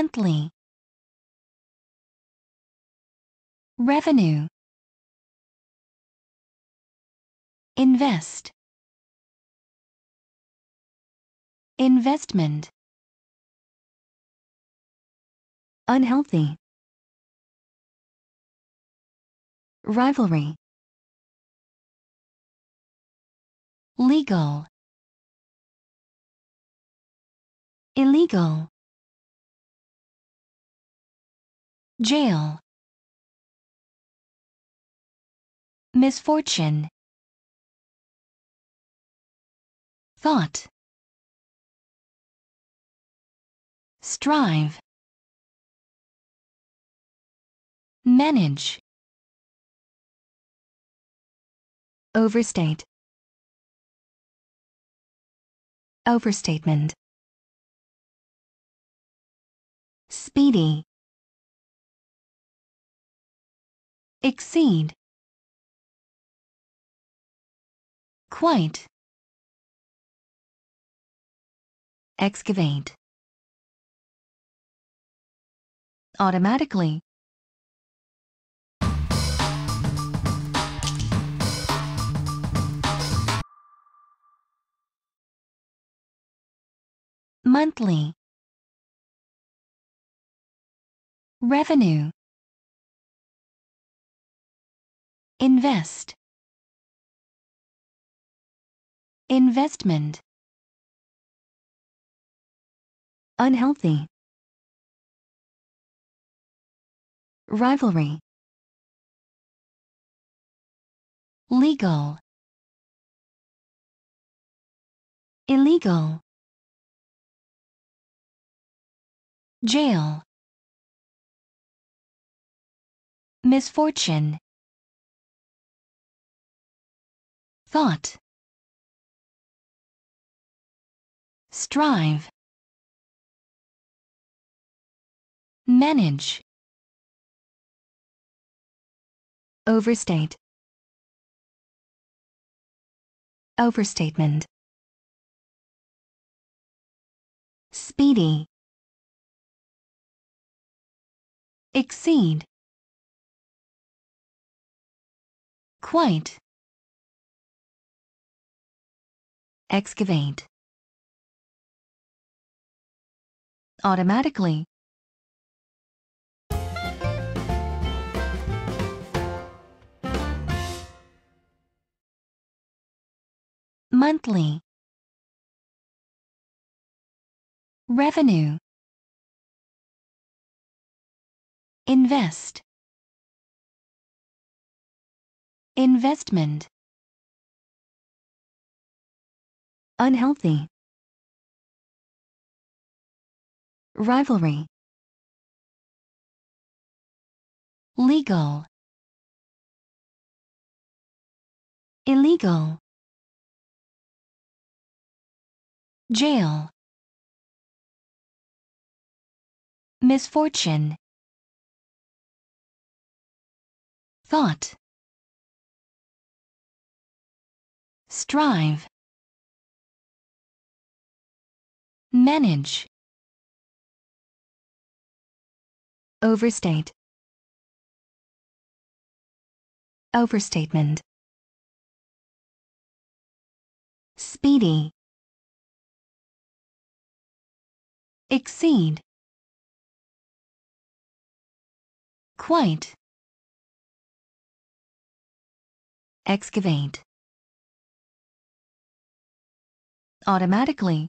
monthly. Revenue. Invest. Investment. Unhealthy. Rivalry. Legal. Illegal. jail misfortune thought strive manage overstate overstatement speedy exceed quite excavate automatically monthly revenue Invest. Investment. Unhealthy. Rivalry. Legal. Illegal. Jail. Misfortune. thought. Strive. Manage. Overstate. Overstatement. Speedy. Exceed. Quite. excavate automatically monthly revenue invest investment unhealthy. Rivalry. Legal. Illegal. Jail. Misfortune. Thought. Strive. manage overstate overstatement speedy exceed quite excavate automatically